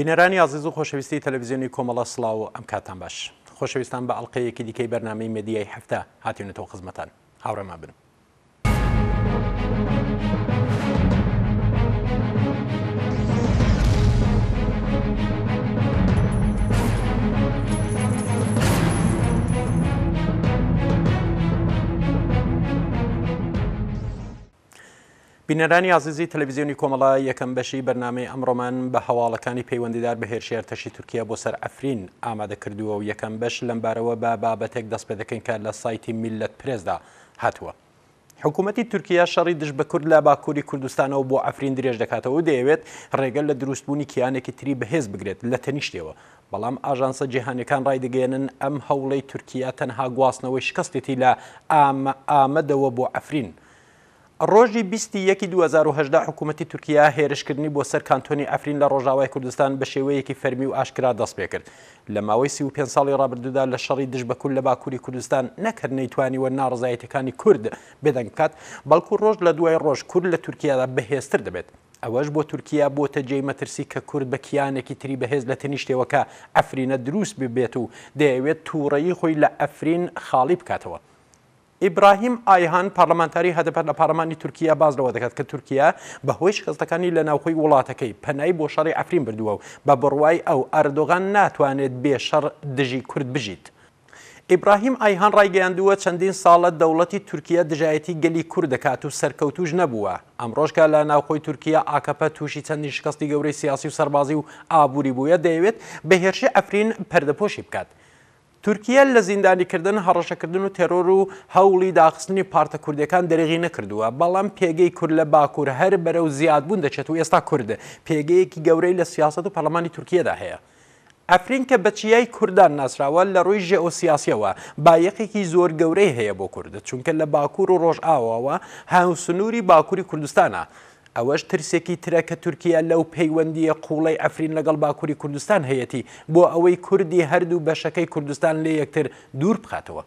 بینەرانی عزیز و خۆشەویستی تەلەڤزیۆنی کۆمەڵە سلااو ئەم کاتان باش خۆشەویستان بە ئەڵلقەیەکی دیکەی بەرنمەی مدیای هەفتە هاتیێنێتەوە خزمەتان هاوڕێما بنم بینەرانی عزیزی تەلەویزیۆنی کۆمەڵا یەکەم بەشی بەرنمەی ئەمڕۆمان بە هەواڵەکانی پەیوەندیدار بە هێرشێر تەشی تورکیا بۆ سەر ئەفرین ئامادە کردووە و یەکەم بەش لەمبارەوە بە بابەتێک دەست پێ دەکەین کە لە سایتی میلەت پرێزدا هاتووە. حکوومەتتی تورکیا شەڕی دش بە کورد لە باکووری کوردستانەوە بۆ ئەفرین درێژ دەکاتەوە و دەیەوێت ڕێگەل لە دروستبوونی کیانێکی تری بەهێز بگرێت لە تەنیشتەوە بەڵام ئاژانسە جیهانەکان ڕایدەگەێنن ئەم هەوڵی تورکیا تەنها گواستنەوەی شکستێتی لە ئامە ئامەدەوە بۆ ئەفرین. ڕۆژی بیستی یەکی 2010 حکوومەتتی تورکیا هێرشکردنی بۆ سەر کانتۆنی ئەفرین لە ڕۆژاوای کوردستان بە شێوەیەکی فەرمی و ئاشکرا دەست پێکرد لە ماوەی 35 ساڵی ڕابردودا لە شەڕی دش بەکول لە باکووری کوردستان نەکرد نەیتوانیوە ناڕزایەتەکانی کورد بێدەنگکات بەڵکو ڕۆژ لە دوای ڕۆژ کورد لە تورکیادا بەهێزتر دەبێت ئەوەش بە تورکیا بۆ تەجێی مەترسی کە کورد بە کیانێکی تری بەهێز لە تنیشتێوەکە ئەفرینە دروست ببێت و دەیەوێت تووڕەیی خۆی لە ئەفرین خاڵی بکاتەوە ئیبراهیم ئایهان پارلمانتاری هەدەپەر لە پارلمانی تورکیا باز لەوە دەکات کە تورکیا بەهۆی شکستەکانی لە ناوخۆی وڵاتەکەی پەنای بۆ شەڕی ئەفرین بردووە و بە بڕوای ئەو ئەردۆغان ناتوانێت بێشەڕ دژی کورد بژیت. ئیبراهیم ئایهان ڕایگەیاندووە چەندین ساڵە دەوڵەتی تورکیا دژایەتی گەلی کوور دەکات و سەرکەوتوش نەبووە ئەمڕۆژکە لە ناوخۆی تورکیا ئاکەپە تووشی چەندین شکستی گەورەی سیاسی و سەربازی و ئابووری بووە دەیەوێت بەهێرشی ئەفرین پەردەپۆشی بکات تورکیە لە زیندانیکردن هەڕەشەکردن و تەرۆر و هەوڵی داخستنی پارتە کوردەکان دەرەغی نەکردووە بەڵام پێگەی کورد لە باکوور هەر بەرەو زیادبوون دەچێت و ئێستا کوردە پێگەیەکی گەورەی لە سیاست و پەرلمانی تورکیەدا هەیە. ئەفرین کە بەچیای کوردان ناسراوە لە ڕووی ژێئۆسیاسیەوە بایەقێکی زۆر گەورەی هەیە بۆ کوردە چونکە لە باکوور و ڕۆژ ئاواوە هاوسنووری باکووری کوردستانە ئەوەش ترسێکی ترە کە تورکیا لەو پەیوەندیە قوڵی ئەفرین لەگەڵ باکووری کوردستان هەیەی بۆ ئەوەی کوردی هەردوو بەشەکەی کوردستان لێ یەکتر دوور بخاتەوە.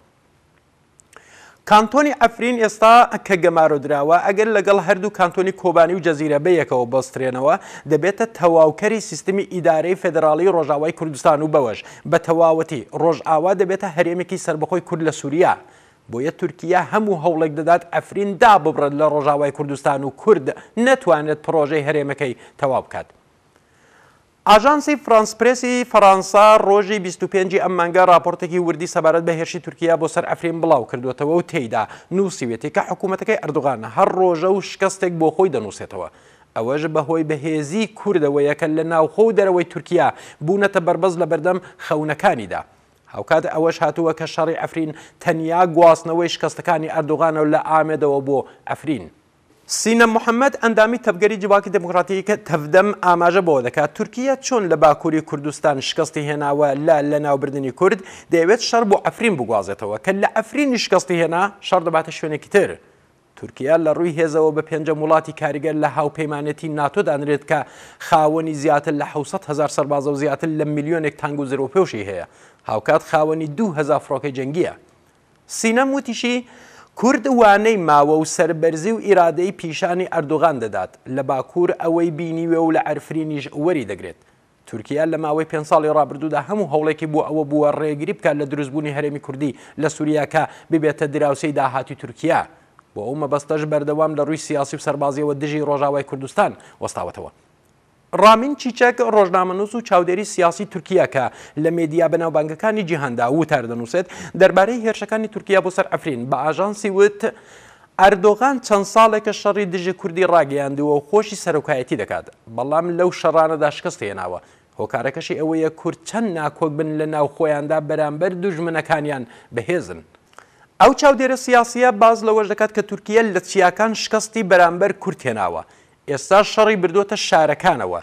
کانتۆنی ئەفرین ئێستا کە گەمارۆدراوە ئەگەر لەگەڵ هەردوو کانتۆنی کۆبانی و جەزیرە بەیەکەوە بەسترێنەوە دەبێتە تەواوکەری سیستمی ئیدارەی فدراالی ڕۆژاوای کوردستان و بەوەش بە تەواوەتی ڕۆژئاوا دەبێتە هەرێمێکی سربەخۆی کورد لە سووریا بۆیە تورکیا هەموو هەوڵێک دەدات ئەفرین دا ببڕێت لە ڕۆژاوای کوردستان و کورد نەتوانێت پرۆژەی هەرێمەکەی تەوا بکات. ئاژانسی فرانسپرسی فەرەنسا ڕۆژی 25 ئەمانگە راپۆرتێکی وردی سەبارەت بە هێرشی تورکیا بۆ سەر ئەفرین بڵاو کردوێتەوە و تێیدا نووسیوێتی کە حکوومەتەکەی ئەردوغانە هەر ڕۆژە و شکستێک بۆ خۆی دەنووسێتەوە. ئەوەش بەهۆی بەهێزی کوردەوەیەکە لە ناوخۆ دەرەوەی تورکیا بوونەتە بربەز لە بەردەم خەونەکانیدا. هاوکات ئەوەش هاتووە کە شەڕی ئەفرین تەنیا گواستنەوەی شکستەکانی ئەردوغانەوە لە ئامێدەوە بۆ ئەفرین. سینە محەممەد ئەندامی تەبگەری جیواکی دموکراتیکە تەفدەم ئاماژە بۆ دەکات تورکیا چۆن لە باکووری کوردستان شکستی هێناوە لە لە ناوبردننی کورد دەیەوێت شەر بۆ ئەفرین بگوازێتەوە کە لە ئەفرینی شکستی هێنا شەر دەباتە شوێنێکی تر. تورکیا لە ڕووی هێزەوە بە پێنجە وڵاتی کاریگەر لە هاوپەیمانەتی ناتۆدانرێت کە خاوەنی زیاتر لە 600 هزار سەربازە و زیاتر لە میلیۆنێک تانگ و زیرۆپێوشی هەیە هاوکات خاوەنی 2000 فڕۆکەی جەنگیە سینە وتیشی کورد وانەی ماوە و سربەرزی و ئیرادەی پیشانی ئەردوغان دەدات لە باکوور ئەوەی بینیوێ و لە ئەرفرینیش وەری دەگرێت تورکیا لە ماوەی پێ ساڵی ڕابردوودا هەموو هەوڵێکی بوو ئەوە بووە ڕێگری بکات لە دروستبوونی هەرێمی کوردی لە سووریاکە ببێتە دراوسی داهاتی تورکیا بۆ ئەو مەبەستەش بەردەوام لە ڕووی سیاسی و سەربازیەوە دژی ڕۆژاوای کوردستان وەستاوتەوە. ڕامین چیچەک ڕۆژنامەنووس و چاودێری سیاسی تورکیا کە لە مێدیا بەناوبانگەکانی جیهندا و تاردەنووسێت دەربارەی هێرشەکانی تورکیا بۆ سەر ئەفرین بە ئاژانسی وت ئەردۆغان چەند ساڵێکە شەڕی دژی کوردی ڕاگەیاندووە و خۆشی سەرۆکایەتی دەکات بەڵام لەو شەڕانەدا شکست هێناوە هۆکارەکەشی ئەوەیە کورد چەند ناکۆک بن لە ناو خۆیاندا بەرامبەر دوژمنەکانیان بەهێزن ئەو چاودێرە سیاسە باز لەوەش دەکات کە تورکیە لە چیاکان شکستی بەرامبەر کورتێناوە ئێستا شەڕی بردووەتە شارەکانەوە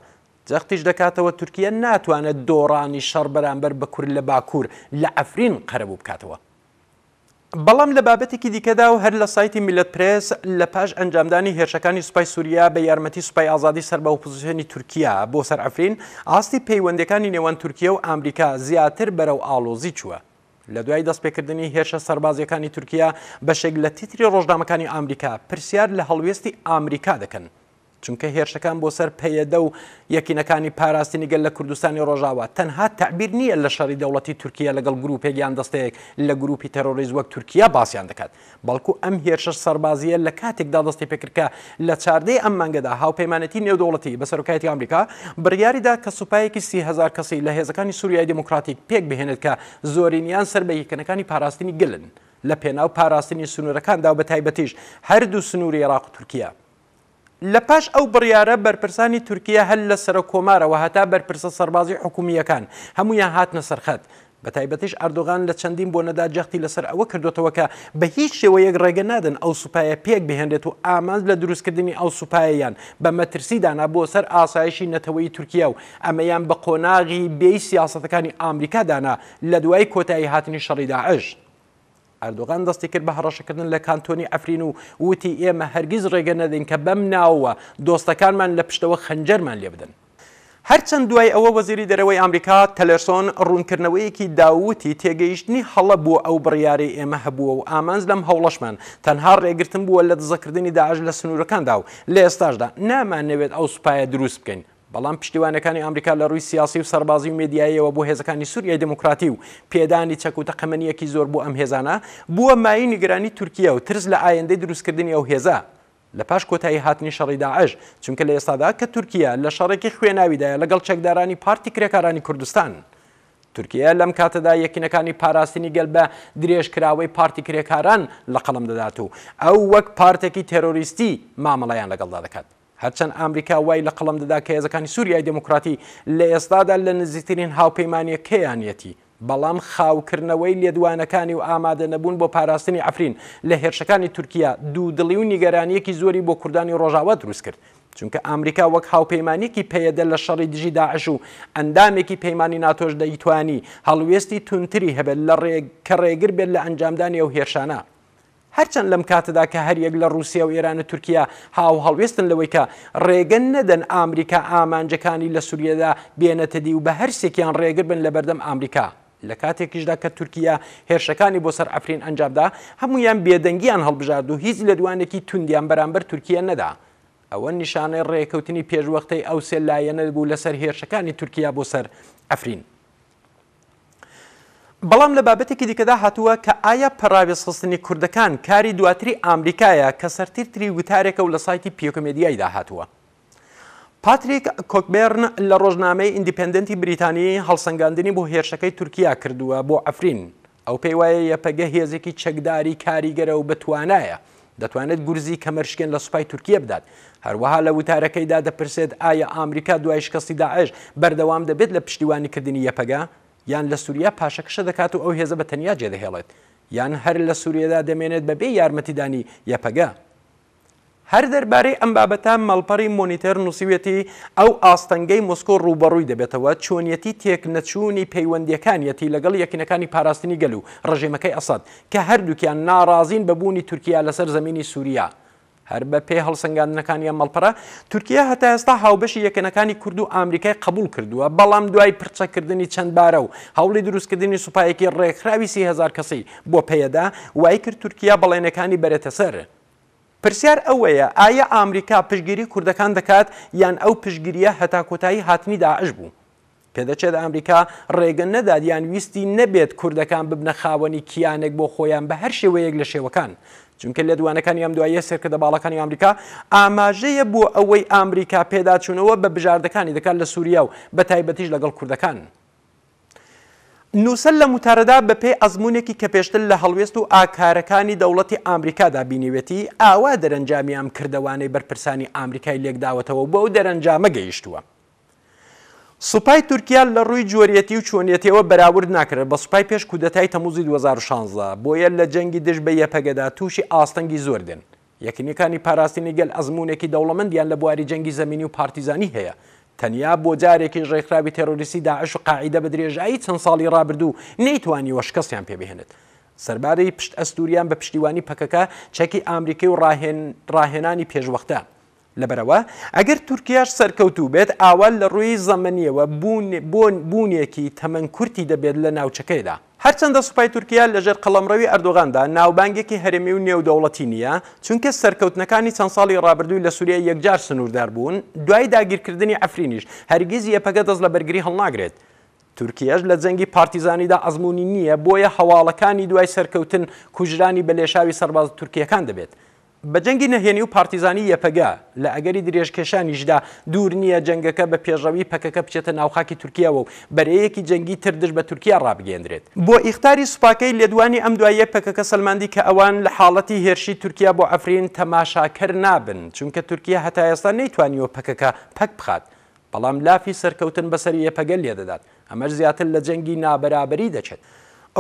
جەختیش دەکاتەوە تورکیا ناتوانێت دۆڕانی شەڕ بەرامبەر بە کورد لە باکوور لە ئەفرین قەرەبوو بکاتەوە بەڵام لە بابەتێکی دیکەدا و هەر لە سایتی میلت پرس لە پاش ئەنجامدانی هێرشەکانی سوپای سووریا بە یارمەتی سوپای ئازادی سەر بە ئۆپۆزیسیۆنی تورکیا بۆ سەر ئەفرین ئاستی پەیوەندەکانی نێوان تورکیا و ئامریکا زیاتر بەرەو ئالۆزی چووە لە دوای دەستپێکردنی هێرشە سەربازیەکانی تورکیا بەشێک لە تیتری ڕۆژنامەکانی ئامریکا پرسیار لە هەڵوێستی ئامریکا دەکەن چونکە هێرشەکان بۆ سەر پێدە و یەکینەکانی پاراستنی گەل لە کوردستانی ڕۆژاوە تەنها تعبیر نییە لە شەڕی دەوڵەتی تورکیا لەگەڵ گروپێکیان دەستەیەک لە گروپی تەرۆریز وەک تورکیا باسییان دەکات بەڵکو ئەم هێرشە سەربازیە لە کاتێکدا دەستی پێکردکە لە چاردەی ئەم مانگەدا هاوپەیمانەتی نێودوڵەتی بە سەرکایەتی ئەمریکا بڕیاریدا کە سوپایەکی سیهزار کەسی لە هێزەکانی سووریای دموکراتیک پێک بهێنێت کە زۆرینیان سەر بە یەکەنەکانی پاراستنی گلن لە پێناو پاراستنی سنوورەکاندا بە تایبەتیش هەردوو سنووری عراق تورکیا لە پاش ئەو بڕیاە بەرپرسانی تورکیا هەل لە سرە کۆمارەوە هەتا بەرپرسە سەربازی حکوومیەکان هەمویان هاتنە سەرخەت بە تایبەتیش ئاردۆغان لە چەندین بۆ نەدا جەختی لەسەر ئەوە کردوتەوە کە بە هیچ شێوەیەک ڕێگە نادن ئەو سوپایە پێک بهێنرێت و ئامانز لە دروستکردنی ئەو سوپایەیان بە مەترسیدانا بۆ سەر ئاسایشی نەتەوەی تورکیا و ئەمەیان بە قۆناغی بێی سیاستەکانی ئامریکادانا لە دوای کۆتایی هاتنی شەڕیداعش. ئەردوغان دەستی کرد بە هەڕەشەکردن لە کانتۆنی ئەفرین و وتی ئێمە هەرگیز ڕێگە نەدەین کە بەم ناوە دۆستەکانمان لە پشتەوە خەنجەرمان لێ بدەن. هەرچەند دوای ئەوە وەزیری دەرەوەی ئامریکا تەلەرسۆن ڕوونکردنەوەیەکی داوتی تێگەیشتنی هەڵە بوو ئەو بڕیاری ئێمە هەبووە و ئامانز لەم هەوڵەشمان تەنها ڕێگرتن بووە لە دزەکردنی داعش لە سنوورەکاندا و لە ئێستاشدا نامانەوێت ئەو سوپایە دروست بکەین بەڵام پشتیوانەکانی ئەمریکا لە ڕووی سیاسی و سەربازی و مدیاییەوە بۆ هێزەکانی سووریای دموکراتی و پێدانی چەکوتە قەمەنیەکی زۆر بۆ ئەم هێزانە بووە مای نیگرانی تورکیا و ترس لە ئایندەی دروستکردنی ئەو هێزە لە پاش کۆتایی هاتنی شەڕی داعش چونکە لە ئێستادا کە تورکیا لە شەڕێکی خوێناویدایە لەگەڵ چەکدارانی پارتی کرێکارانی کوردستان. تورکیا لەم کاتەدا یەکینەکانی پاراستنی گەل بە درێژکراوەی پارتی کرێکاران لە قەڵم دەدات و ئەو وەک پارتێکی تێرۆریستی مامەڵیان لەگەڵدا دەکات. هەرچەند ئامریکا وای لە قەڵم دەدا کە هێزەکانی سووریای دموکراتی لە ئێستادا لە نزیترین هاوپەیمانە کەیانەتی بەڵام خاوکردنەوەی لێدوانەکانی و ئامادە نەبوون بۆ پاراستنی ئەفرین لە هێرشەکانی تورکیا دوو دڵی و نیگەرانیەکی زۆری بۆ کوردانی ڕۆژاوە دروست کرد چونکە ئامریکا وەک هاوپەیمانێکی پێدە لە شەڕی دژی داعش و ئەندامێکی پەیمانانی ناتۆش دەیتوانی هەڵوێستی تونتری هەبێت لە ڕێ کە ڕێگر بێت لە ئەنجامدانی ئەو هێرشانە هەرچەند لەم کاتەدا کە هەریەک لە رووسیا و ئێرانە تورکیا هاو هەڵوێستن لەوەی کە ڕێگەن نەدەن ئامریکا ئامانجەکانی لە سووریەدا بێنەتەدی و بە هەرسێکیان ڕێگر بن لە بەردەم ئامریکا. لە کاتێکیشدا کە تورکیا هێرشەکانی بۆ سەر ئەفرین ئەنجامدا هەمویان بێدەنگیان هەڵبژارد و هیچ لە دوانێکی توندیان بەرامبەر تورکیا نەدا. ئەوە نیشانەی ڕێککەوتنی پێشوەختەی ئەو سێلایەنە بوو لەسەر هێرشەکانی تورکیا بۆ سەر ئەفرین. بەڵام لە بابەتێکی دیکەدا هاتووە کە ئایا پەراوێ سستنی کوردەکان کاری دواتری ئامریکایە کە سەرتیرتری وتارێکە و لە سایتی پیۆکمێدیایدا هاتووە. پاتریک کۆکبێرن لە ڕۆژنامەی ئیندیپندنتی بریتانی هەڵسەنگاندنی بۆ هێرشەکەی تورکیا کردووە بۆ ئەفرین ئەو پێی وایە یەپەگە هێزێکی چەکداری کاریگەرە و بەتوانایە دەتوانێت گورزی کەمەرشکێن لە سوپای تورکیە بدات هەروەها لە وتارەکەیدا دەپرسێت ئایا ئامریکا دوای شکستی داعش بەردەوام دەبێت لە پشتیوانیکردنی یەپەگە یان لە سووریا پاشەکشە دەکات و ئەو هێزە بە تەنیا جێدەهێڵێت یان هەر لە سوورێدا دەمێنێت بەبێ یارمەتیدانی یەپەگە هەر دەربارەی ئەم بابەتە مەڵپەڕی مۆنیتەر نووسویەتی ئەو ئاستەنگەی مۆسکۆ ڕوبەڕووی دەبێتەوە چۆنیەتی تێکنەچوونی پەیوەندیەکانیەتی لەگەڵ یەکینەکانی پاراستنی گەل و ڕژێمەکەی ئەساد کە هەردووکیان ناڕازین بەبوونی تورکیا لەسەر زمینی سووریا هەر بە پێ هەڵسەنگاندنەکانیان مەڵپەرە تورکیا هەتا ئێستا هاوبەشی یەکەنەکانی کورد و ئامریکای قبول کردووە بەڵام دوای پرچەکردنی چەند بارە و هەوڵی دروستکردنی سوپایەکی ڕێکخراوی سیهزار کەسی بۆ پێدا وای کرد تورکیا بەڵێنەکانی بەرێتە سەر. پرسیار ئەوەیە ئایا ئامریکا پشگیری کوردەکان دەکات یان ئەو پشگیریە هەتا کۆتایی هاتنی داعش بوو. پێدەچێت ئەمریکا ڕێگەن نەدادیان ویستی نەبێت کوردەکان ببنە خاوەنی کیانێک بۆ خۆیان بە هەر شێوەیەک لە شێوەکان چونکە لە دوانەکانی ئەم دوایە سەرکردە باڵەکانی ئەمریکا ئاماژەیە بۆ ئەوەی ئامریکا پێداچوونەوە بە بژاردەکانی دەکات لە سووریا و بە تایبەتیش لەگەڵ کوردەکان. نووسەر لە متارەدا بە پێی ئەزمونێکی کە پێشتر لە هەڵوێست و ئاکارەکانی دەوڵەتی ئامریکادا بینیوێتی ئاوا دەرەنجامی ئەم کردەوانەی بەرپرسانی ئامریکای لێکداوەتەوە بۆ ئەو دەرەنجامە گەیشتووە. سوپای تورکیا لە ڕووی جۆریەتی و چۆنیەتەوە بەراورد ناکرێت بە سوپای پێش کودەتای تەموزی 2016 بۆیە لە جەنگی دشت بە یەپەگەدا تووشی ئاستەنگی زۆر دێن یەکنیەکانی پاراستنی گەل ئەزمونێکی دەوڵەمەندیان لە بواری جەنگی زمینی و پارتیزانی هەیە تەنیا بۆ جارێکی ڕێکخراوی تێرۆریسی داعش و قاعیدە بە درێژایی چەند ساڵی ڕابردوو نەیتوانیوە شکەستیان پێبهێنێت. سەربارەی پشت ئەستوریان بە پشتیوانی پەکەکە چەکی ئامریکی و ڕاهێنانی پێشوەختە. لەبەرەوە ئەگەر تورکیاش سەرکەوتو بێت ئاوال لە ڕووی زەمنیەوە بۆن بوونیەکی تەمەەن کورتی دەبێت لە ناوچەکەیدا. هەرچەندە سوپای تورکیا لەژێر قەڵمڕەوی ئەردۆغاندا ناوبانگێکی هەرمی و نێودەوڵەتی نییە چونکە سەرکەوتنەکانی چەند ساڵی ڕابردووی لە سووریا یەکجار سنووردار بوون دوای داگیرکردنی ئەفرینیش هەرگیز یەپەگە دەست لە بەرگری هەڵناگرێت. تورکیەش لە جەنگی پارتیزانیدا ئەزمموی نییە بۆیە هەواڵەکانی دوای سەرکەوتن کوژرانی بە لێشاوی سەرباز تورکیەکان دەبێت. بە جەنگی نەهێنی و پارتیزانی یەپەگا لە ئەگەری درێژکێشانیشدا دوور نییە جەنگەکە بە پێشڕەوی پەکەکە بچێتە ناوخاکی تورکیاەوە و بەرەیەکی جەنگی تردش بە تورکیا ڕابگەندرێت بۆ ئیختاری سوپاکەی لێدوانی ئەم دوایە پەکەکە سلماندی کە ئەوان لە حاڵەتی هێرشی تورکیا بۆ ئەفرین تەماشاکەر نابن چونکە تورکیا هەتا ئێستا نەیتوانیەوە پەکەکە پەک بخات بەڵام لافی سەرکەوتن بەسەر یەپەگەل لێدەدات ئەمەش زیاتر لە جەنگی نابەرابری دەچێت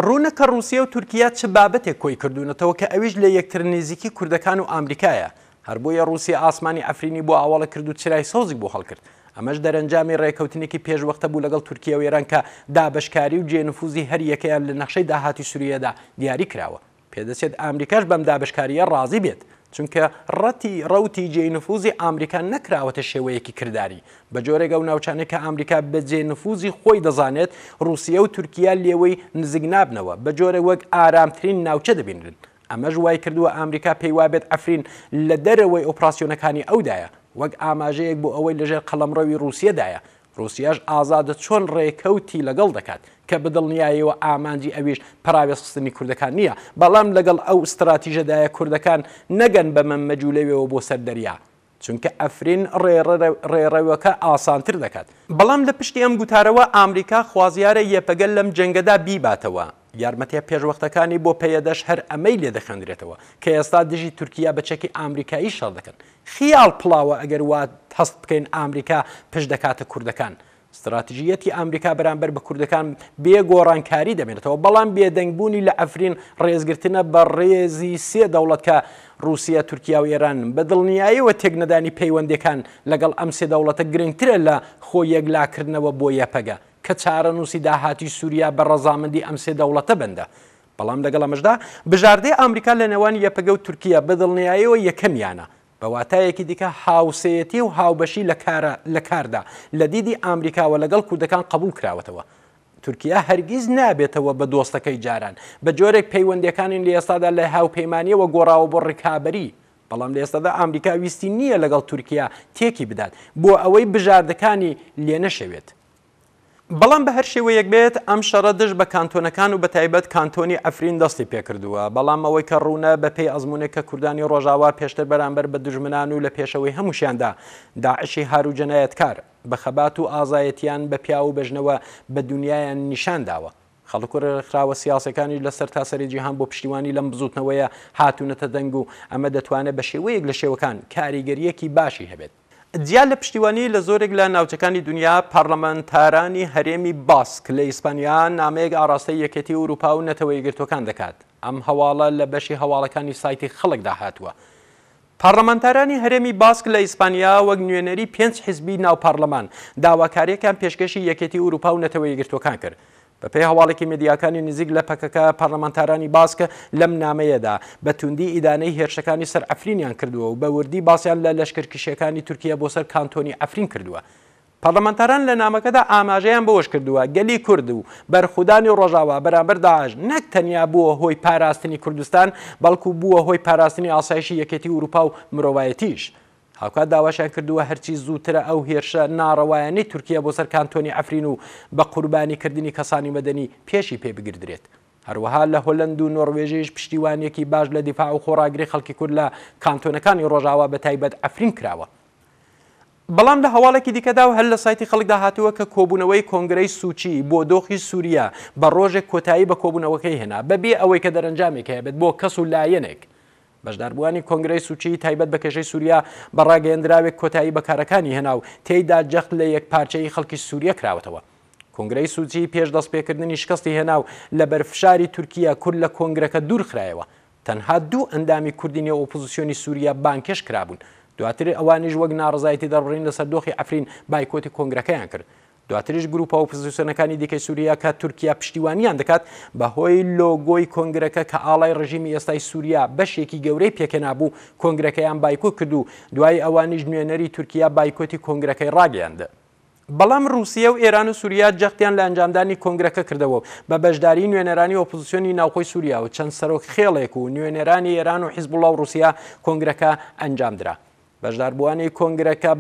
ڕوونەکە رووسیا و تورکیا چه بابەتێک کۆی کردوونەتەوە کە ئەویش لە یەکتر نزیکی کوردەکان و ئامریکایە هەر بۆیە رووسیا ئاسمانی ئەفرینی بۆ ئاواڵە کرد و چرای سۆزی بۆ هەڵکرد ئەمەش دەرەنجامی ڕێکەوتنێکی پێشوەختە بوو لەگەڵ تورکیا و ئێران کە دابشکاری و جێنفوزی هەر یەکەیان لە نەخشەی داهاتی سووریەدا دیاری کراوە پێدەچێت ئامریکاش بەم دابشکاریە ڕازی بێت چونکە ڕەتی ڕوتی جێنفوزی ئامریکا نەکراوەتە شێوەیەکی کردداری بە جۆرێگە و ناوچانە کە ئامریکا بە جێنفوزی خۆی دەزانێت رووسیا و تورکیا لێوەی نزیک نابنەوە بە جۆرە وەک ئارامترین ناوچە دەبینرن ئەمەش وای کردووە ئامریکا پێی وابێت ئەفرین لە دەرەوەی ئۆپراسسیۆنەکانی ئەودایە وەک ئاماژەیەک بۆ ئەوەی لەژێر قەڵمڕەوی رووسیەدایە رووسیاش ئازادە چۆن ڕێکەوتی لەگەڵ دەکات کە بدڵنیاییەوە ئامانجی ئەویش پراوێستنی کوردەکان نییە بەڵام لەگەڵ ئەو استراتیژەدایە کوردەکان نەگەن بە مەمەجوولەوێەوە بۆ سەر دەریا چونکە ئەفرین ڕێڕەوەکە ئاسانتر دەکات بەڵام لە پشتی ئەم گوتارەوە ئامریکا خوازیارە یەپەگەل لەم جەنگەدا بیباتەوە یارمەتیە پێشوەختەکانی بۆ پێدەش هەر ئەمەی لێ دەخندرێتەوە کە ئێستا دژی تورکیا بەچەکی ئامریکایی شەڵ دەکەن خیال پڵاوە ئەگەر وا هەست بکەین ئامریکا پشت دەکاتە کوردەکان. استراتژیەتی ئەمریکا بەرامبەر بە کوردەکان بێگۆڕانکاری دەبێتەوە بەڵام بێدەنگبوونی لە ئەفرین ڕێزگرتنە بە ڕێزی سێ دەوڵەت کە رووسیا تورکیا و ئێران بە دڵنیاییەوە تێکنەدانی پەیوەندەکان لەگەڵ ئەم سێ دەوڵەتە گرنگترە لە خۆ یەکلاکردنەوە بۆ یەپەگە کە چارە نووسی داهاتی سووریا بە ڕەزامەندی ئەم سێ دەوڵەتە بندە. بەڵام لەگەڵ مەشدا بژاردەی ئامریکا لە نێوان یەپەگە و تورکیا بەدڵنیاییەوە یەکەمیانە. بەواتایەکی دیکە هاوسەیەتی و هاوبەشی لە کاردا لە دیدی ئامریکاوە لەگەڵ کوردەکان قبول کراوەتەوە. تورکیا هەرگیز نابێتەوە بە دۆستەکەی جاران بە جۆرێک پەیوەندەکانی لە ئێستادا لە هاوپەیمانیەوە گۆڕاوە بۆ ڕکابی بەڵام لە ئێستادا ئامریکا ویستی نییە لەگەڵ تورکیا تێکی بدات بۆ ئەوەی بژاردەکانی لێ نەشەوێت. بەڵام بە هەر شێوەیەک بێت ئەم شەڕە دشت بە کانتۆنەکان و بە تایبەت کانتۆنی ئەفرین دەستی پێکردووە بەڵام ئەوەی کە ڕوونە بە پێی ئەزمونێکە کوردانی ڕۆژاوا پێشتر بەرامبەر بە دژمنان و لە پێشەوەی هەمووشیاندا داعشی هاروجەنایەت کار بە خەبات و ئازایەتیان بە پیا و بەژنەوە بە دنیایان نیشان داوە خەڵکوڕێکراوە سیاسەکانی لەسەر تاسەری جیهان بۆ پشتیوانی لەم بزوتنەوەیە هاتوونەتە دەنگ و ئەمە دەتوانێت بە شێوەیەک لە شێوەکان کاریگەریەکی باشی هەبێت جیا لە پشتیوانی لە زۆرێک لە ناوچەکانی دنیا پەرلەمەنتارانی هەرێمی باسک لە ئیسپانیا نامەیەک ئاراستەی یەکەتی ئوروپا و نەتەوەی گرتوەکان دەکات ئەم هەواڵە لە بەشی هەواڵەکانی سایتی خەڵکدا هاتووە پارلەمەنتارانی هەرێمی باسک لە ئیسپانیا وەک نوێنەری پێنج حزبی ناو پارلەمان داواکاریەکان پێشکەشی یەکەتی ئوروپا و نەتەوەی گرتوەکان کرد بە پێی هەواڵێکی مدیاکانی نزیک لە پەکەکە پەرلەمانتارانی باسکە لەم نامەیەدا بە توندی ئیدانەی هێرشەکانی سەر ئەفرینیان کردووە و بە وردی باسییان لە لەشکرکیشەکانی تورکیا بۆ سەر کانتۆنی ئەفرین کردووە. پەرلەمەنتاران لە نامەکەدا ئاماژەیان بەوەش کردووە گەلی کورد و بەرخودانی ڕۆژاوە بەرامبەر داعش نەک تەنیا بووە هۆی پاراستنی کوردستان بەڵکو بووە هۆی پاراستنی ئاسایشی یەکەتی وروپا و مرۆڤایەتیش هاوکات داواشان کردووە هەرچی زووترە ئەو هێرشە ناڕەوایانی تورکیا بۆ سەر کانتۆنی ئەفرین و بە قوربانی کردنی کەسانی مەدەنی پێشی پێ بگردرێت هەروەها لە هۆلند و نۆروێژیش پشتیوانیەکی باش لە دیفاع و خۆراگری خەڵکی کورد لە کانتۆنەکانی ڕۆژاوا بە تایبەت ئەفرین کراوە بەڵام لە هەواڵێکی دیکەدا و هەر لە سایتی خەڵکدا هاتووە کە کۆبوونەوەی کۆنگرەی سوچی بۆ دۆخی سووریا بە ڕۆژێک کۆتایی بە کۆبوونەوەکەی هێنا بەبێ ئەوەی کە دەرەنجامێک هەیە بێت بۆ کەس و لایەنێک بەشداربووانی کۆنگرەی سوچی تایبەت بە کێشەی سووریا بەڕاگەێنراوێک کۆتایی بەکارەکانی هێناو تێیدا جەخت لە یەک پارچەی خەڵکی سووریە کراوەتەوە. کنگرەی سوچی پێش دەستپێکردنی شکستی هێناو لە بەرفشاری تورکیا کورد لە کۆنگرەکە دوورخرایەوە تەنها دوو ئەندامی کوردینی ئۆپۆزیسیۆنی سووریا بانکش کرابوون دواتر ئەوانیش وەک ناڕزایەتی دەڕڕین لە سەردۆخی ئەفرین بایکۆتی کۆنگرەکەیان کرد دواتریش گروپ ئۆپزیسیۆنەکانی دیکەی سووریا کە تورکیا پشتیوانیان دەکات بە هۆی لۆگۆی کۆنگرەکە کە ئاڵای ڕژیمی ئێستای سووریا بەشێکی گەورەی پێکەنابوو کۆنگرەکەیان بایکۆ کردو دوای ئەوانیش نوێنەری تورکیا بایکۆتی کۆنگرەکەی ڕاگەاندە. بەڵام رووسیا و ئێران و سووریا جەختیان لە ئەنجامدانی کۆنگرەکە کردەوە بە بەشداری نوێنەرانی ئۆپۆزیسیۆنی ناوخۆی سووریا و چەند سەرۆک خێڵێک و نوێنەرانی ئێران و حیزبوڵا و رووسیا کۆنگرەکە ئەنجامدرا. بەشداربووانی کۆنگرەکە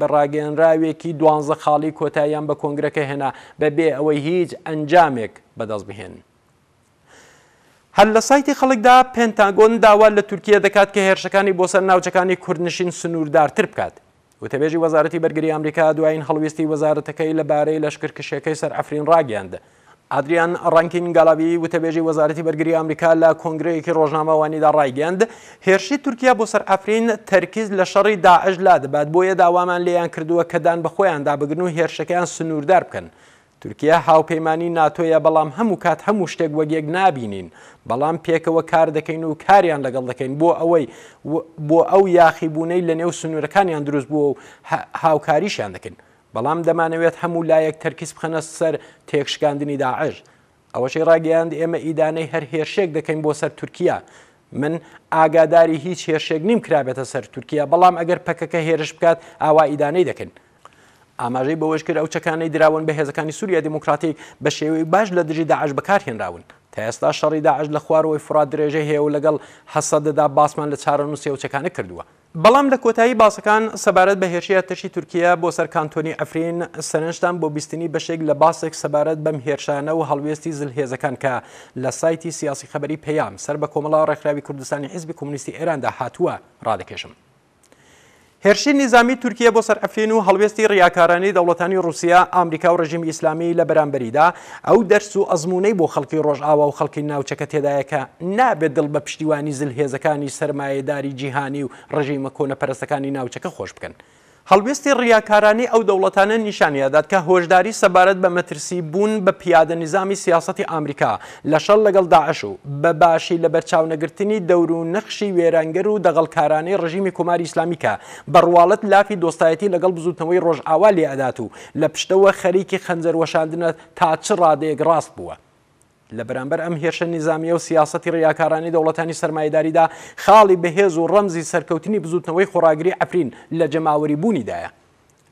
بەڕاگەنراوێکی دوانزە خاڵی کۆتاییان بە کۆنگرەکە هێنا بەبێ ئەوەی هیچ ئەنجامێک بەدەست بهێن. هەر لە سایتی خەڵکدا پێنتاگۆن داوا لە تورکیا دەکات کە هێرشەکانی بۆ سەر ناوچەکانی کوردنشین سنووردارتر بکات. وتەبێژی وەزارەتی بەرگری ئەمریکا دوایین هەڵویستی وەزارەتەکەی لەبارەی لەشکرکشەکەی سەر ئەفرین ڕاگەاندە. ئادریان ڕانکین گالاوی وتەبێژی وەزارەتی بەرگری ئەمریکا لە کۆنگرەیەکی ڕۆژنامەوانیدا ڕایگەند هێرشی تورکیا بۆ سەر ئەفرین تەرکیز لە شەڕی داعش لا دەبات بۆیە داوامان لێیان کردووە کەدان بە خۆیان دابگرن و هێرشەکەیان سنووردار بکەن. تورکیا هاوپەیمانانی ناتۆیە بەڵام هەموو کات هەموو شتێک وەگەک نبینین بەڵام پێکەوە کار دەکەین و کاریان لەگەڵ دەکەین بۆ ئەوەی بۆ ئەو یاخیبوونەی لە نێو سنوورەکانیان دروست بوو و هاوکاریشیان دەکەن. بەڵام دەمانەوێت هەموو لایەک تەرکیز بخەنە سەر تێکشکاندنی داعش ئەوەشەی ڕاگەیاند ئێمە ئیدانەی هەر هێرشێک دەکەین بۆ سەر تورکیا من ئاگاداری هیچ هێرشێک نیم کرابێتە سەر تورکیا بەڵام ئەگەر پەکەکە هێرش بکات ئاوا ئیدانەی دەکەن ئاماژەی بەوەش کرد ئەو چەکانەی دراون بە هێزەکانی سووریا دموکراتیک بە شێوەی باش لە دژی داعش بەکارهێنراون تا ئێستا شەڕی داعش لە خوارەوەی فراد درێژە هەیە و لەگەڵ حەسەدەدا باسمان لە چارە نووسێ و چەکانە کردووە بەڵام لە کۆتایی باسەکان سەبارەت بە هێرشە تەشی تورکیا بۆ سەر کانتۆنی ئەفرین سەرنجتان بۆ بیستنی بەشێک لە باسێک سەبارەت بەم هێرشانە و هەڵوێستی زلهێزەکان کە لە سایتی سیاسی خەبەری پەیام سەر بە کۆمەڵا ڕێکخراوی کوردستانی حیزبی کمونیستی ئێراندا هاتووە ڕادەکێشم. هێرشی نظامی تورکیە بۆ سەرعفین و هەڵوێستی ڕیاکارانی دەوڵەتانی رووسیا ئامریکا و ڕژیم ئیسلامی لە بەرامبەریدا ئەو دەرس و ئەزمونەی بۆ خەڵکی ڕۆژاوا و خەڵکی ناوچەکە تێدایەکە نابێت دڵ بە پشتیوانی زلهێزەکانی سرمایهداری جیهانی و ڕژیمە کۆنە پەرستەکانی ناوچەکە خۆش بکەن. هەڵوێستی ڕیاکارانی ئەو دەوڵەتانە نیشانیادات کە هۆشداری سەبارەت بە مەترسی بوون بە پیادە نظامی سیاستی ئامریکا لە شەڵ لەگەڵ داعش و بە باشی لە بەرچاونەگرتنی دەور و نەخشی وێرانگەر و دەغڵکارانی ڕژیمی کۆماری ئیسلامیکە بڕواڵەت لافی دۆستایەتی لەگەڵ بزوتنەوەی ڕۆژئاوا لێعدات و لە پشتەوە خەریکی خەنجەر وەشاندنە تا چ ڕادەیەک ڕاست بووە. لە بەرامبەر ئەم هێرشە نظامیە و سیاستی ڕیاکارانی دەوڵەتانی سرمایداریدا خاڵی بەهێز و ڕەمزی سەرکەوتنی بزوتنەوەی خۆراگری ئەفرین لە جەماوەری بوونیدایە.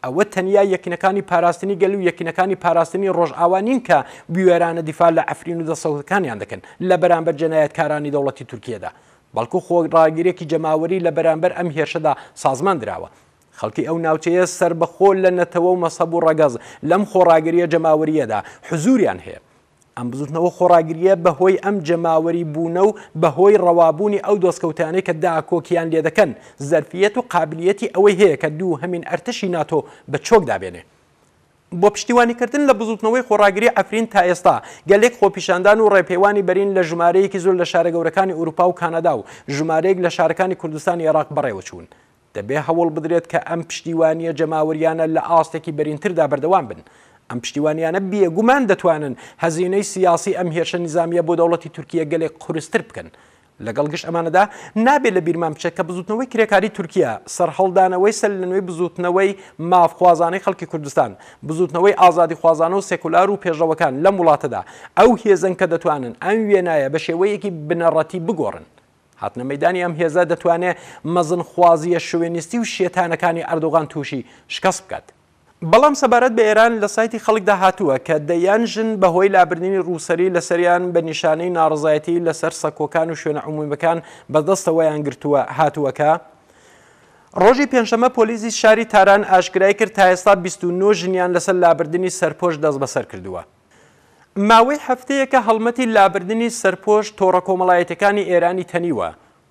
ئەوە تەنیا یەکینەکانی پاراستنی گەل و یەکینەکانی پاراستنی ڕۆژئاوانین کە بوێرانە دیفا لە ئەفرین و دەسەوتەکانیان دەکەن لە بەرامبەر جەنایەتکارانی دەوڵەتی تورکیەدا. بەڵکو خۆڕاگیرێکی جەماوەری لە بەرامبەر ئەم هێرشەدا سازمان درراوە. خەڵکی ئەو ناوچەیە سربەخۆ لە نەتەوە و مەسەب و ڕەگەز لەم خۆڕاگریە جەماوریەدا حزوریان هەیە. ئەم بزوتنەوە خۆراگریە بەهۆی ئەم جەماوەری بوونە و بەهۆی ڕەوابوونی ئەو دۆستکەوتانەی کە داکۆکیان لێ دەکەن زەرفیەت و قابلیەتی ئەوەی هەیە کە دوو هەمین ئەرتشی ناتۆ بە چۆک دابێنێ. بۆ پشتیوانیکردن لە بزوتنەوەی خۆراگری ئەفرین تا ئێستا گەلێک خۆپیشاندان و ڕێپەیوانی بەرین لە ژمارەیەکی زۆر لە شارە گەورەکانی ئوروپا و کانەدا و ژمارەیەک لە شارەکانی کوردستانی عێراق بەڕێوە چوون. دەبێ هەوڵ بدرێت کە ئەم پشتیوانیە جەماوریانە لە ئاستێکی بەرینتردا بەردەوام بن. ئەم پشتیوانیانە بێگومان دەتوانن هەزینەی سیاسی ئەم هێرشە نظامیە بۆ دەوڵەتی تورکیا گەلێک قورستتر بکەن. لەگەڵ گشت ئەمانەدا نابێت لە بیرمان بچێت کە بزوتنەوەی کرێکاری تورکیا سەر هەڵدانەوەی سەر لەنوێی بزوتنەوەی مافخوازانەی خەڵکی کوردستان بزوتنەوەی ئازادی خوازانە و سێکولار و پێشەوەکان لەم وڵاتەدا ئەو هێزن کە دەتوانن ئەم وێنایە بە شێوەیەکی بنەڕەتی بگۆڕن. هاتنە مەدانی ئەم هێزە دەتوانێت مەزن خوازیە شوێنیستی و شێتانەکانی ئەردۆغان تووشی شکست بکات. بەڵام سەبارەت بە ئێران لە سایتی خەڵکدا هاتووە کە دەیانژن بەهۆی لابرنینی ڕووسری لە سەریان بە نیشانەی ناڕزایەتی لەسەر سەکۆکان و شوێنە عمومیەکان بەدەستەوەیان گرتووە هاتووەکە. ڕۆژی پێنجشەمە پۆلیزی شاری تاران ئاشکرای کرد تا ئێستا 29 ژنیان لەسەر لابردننی سەرپۆش دەست بەسەر کردووە. ماوەی هەفتەیەکە هەڵمەتی لابردننی سەرپۆش تۆڕە کۆمەڵایەتەکانی ئێرانی تەنیوە.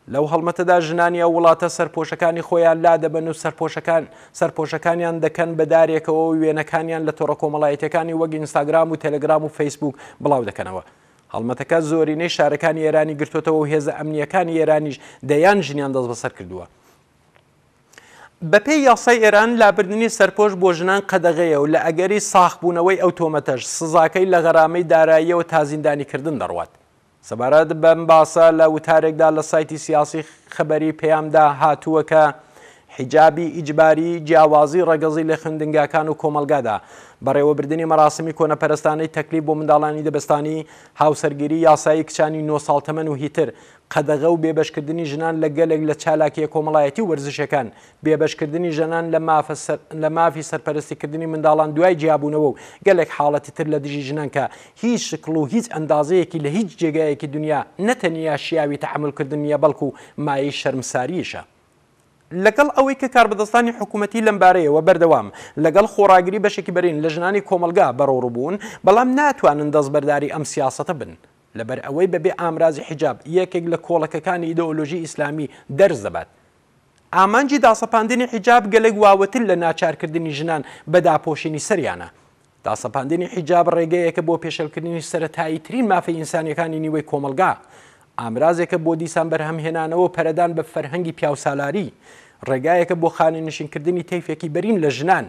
لەو هەڵمەتەدا ژنانی ئەو وڵاتە سەرپۆشەکانی خۆیان لا دەبن و سەرپۆشەکان سەرپۆشەکانیان دەکەن بە دارێکەوە وێنەکانیان لە تۆڕە کۆمەڵایەتەکانی وەک ئینستاگرام و تەلگرام و فیسبوک بڵاو دەکەنەوە. هەڵمەتەکە زۆرینەی شارەکانی ئێرانی گرتوتەوە و هێزە ئەمنیەکانی ئێرانیش دەیان ژنیان دەست بەسەر کردووە. بەپی یاسای ئێران لابردننی سەرپۆش بۆ ژنان قەدەغەیە و لە ئەگەری ساخبوونەوەی ئەوتۆمەتەش سزاکەی لە غەرامەی داراییەوە تازیندانیکردن دەڕوات. سەبارەت بەم باسە لە وتارێکدا لە سایتی سیاسی خبەری پێیامدا هاتووەکە حیجابی ئیجباری جیاوازی ڕەگەزی لە خوندنگاکان و کۆمەلگادا بەڕێوەبردننی مەراسمی کۆنەپەرستانەی تەکلیف بۆ منداڵانی دەبستانی هاوسەرگیری یاسایی کچانی نۆ ساڵتەمەن و هیتر قەدەغە و بێبشکردنی ژنان لە گەلێک لە چالاکیە کۆمەڵایەتی وەرزشەکان بێبشکردنی ژەنان لە مافی سەرپەرستیکردنی منداڵان دوای جیاببوونەوە و گەلێک حاڵەتی تر لە دژی ژنانکە هیچ شکل و هیچ ئەندازەیەکی لە هیچ جێگایەکی دنیا نەتەنیا شیاوی تەحملکردن نیە بەڵکو و مای شەرمساریشە. لەگەڵ ئەوەی کە کاربدەستانی حکوومەتی لەمبارەیەوە بەردەوام لەگەڵ خۆراگری بەشێکی بەرین لە ژنانی کۆمەلگا بەڕۆڕبوون بەڵام ناتوانن دەستبەرداری ئەم سیاستە بن. لەبەر ئەوەی بەبێ ئامرازی حجاب یەکێک لە کۆڵەکەکانی ئیدۆلۆژی ئیسلامی دەرزەبات. ئامانجی داسەپاندنی حجاب گەلێک واوەتر لە ناچارکردنی ژنان بەداپۆشینی سریانە. داسەپاندنی حجاب ڕێگەیەکە بۆ پێشەلکردنی سەتایی ترین مافی ئینسانیەکانی نیوەی کۆمەلگا. ئامرازێکە بۆ دیسان بەرهەم هێنانەوە پەرەدان بە فەرهەنگی پیاوسالاری ڕێگایەکە بۆ خانی نشینکردنی تەیفێکی بەرین لە ژنان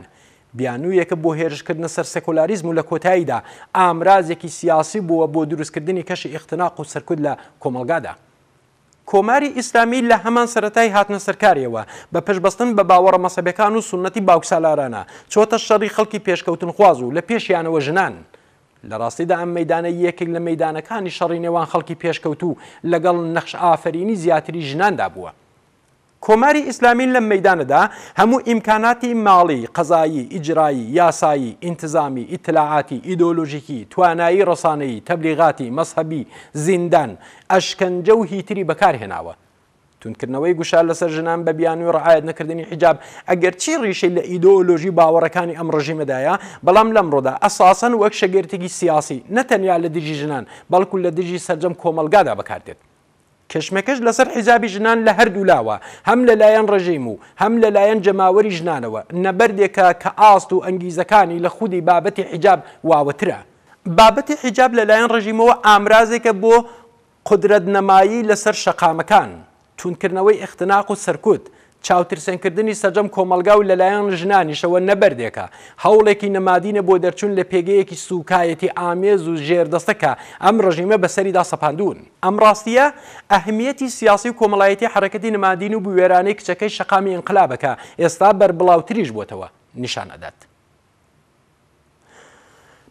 بیانویەکە بۆ هێرشکردن سەر سەکۆلاریزم و لە کۆتاییدا ئامرازێکی سیاسی بووە بۆ دروستکردنی کەشی ئختناق و سەرکرد لە کۆمەلگادا. کۆماری ئیسلامی لە هەمان سەتای هاتنە سەرکاریەوە بە پشبستن بە باوەڕە مەسەبەکان و سنەتی باوکسالارانە چۆتە شەڕی خەڵکی پێشکەوتن خواز و لە پێشیانەوە ژنان. لە ڕاستیدا ئەم مەدانە یەکێک لە مەدانەکانی شەڕی نێوان خەڵکی پێشکەوتوو لەگەڵ نەخش ئافرینی زیاتری ژناندا بووە. کۆماری ئیسلامین لەم مەدانەدا هەموو ئیمکاناتی ماڵی قەزایی ئیجرایی یاسایی ئینتظامی ئیتلاعاتی ئیدۆلۆژیکی توانایی ڕسانەی تەبلیغاتی مەسحەبی زیندان ئەشکەنجە و هیتری بەکارهێناوە تونکردنەوەی گوشال لەسەر ژنان بە بیان و ڕعاەت نەکردنی حیجاب ئەگەر چی ڕیشەی لە ئیدۆلۆژی باوەڕەکانی ئەم ڕژیمەدایە بەڵام لەم ڕۆدا ئەساسن وەک شەگرتێکی سیاسی نەتەنیا لە دژی ژنان بەڵکو لە دژی سرجەم کۆمەلگادا بەکارتێت. کشمەکەش لەسەر حیزابی ژنان لە هەردوو لاوە هەم لەلایەن ڕژیم و هەم لەلایەن جەماوەری ژنانەوە نەبەردێکە کە ئاست و ئەنگیزەکانی لە خودی بابەتی حیجاب واوەترە. بابەتی حیجاب لەلایەن ڕژیمەوە ئامرازێکە بۆ قدرت نەمایی لەسەر شەقامەکان. چونکردنەوەی اختناق و سەرکوت چاوترسێنکردنی سەجەم کۆمەلگا و لەلایەن ژنانیشەوە نەبەردێکە هەوڵێکی نەمادینە بۆ دەرچوون لە پێگەیەکی سوکایەتی ئامێز و ژێردەستەکە ئەم ڕژیمە بەسەریدا سەپاندون ئەم ڕاستیە ئەهمیەتی سیاسی و کۆمەڵایەتی حرەکەتی نەمادین و بوێرانەی کچەکەی شقامی ئەنقلابەکە ئێستا بەربڵاوتریش بووتەوە نیشان ئەدات.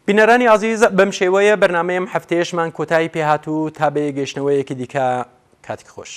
بینەرانی عزیز بەم شێوەیە بەرنمەیەم هەفتەیەشمان کۆتایی پێهات و تا بەیە گەشتنەوەیەکی دیکە کاتک خۆش.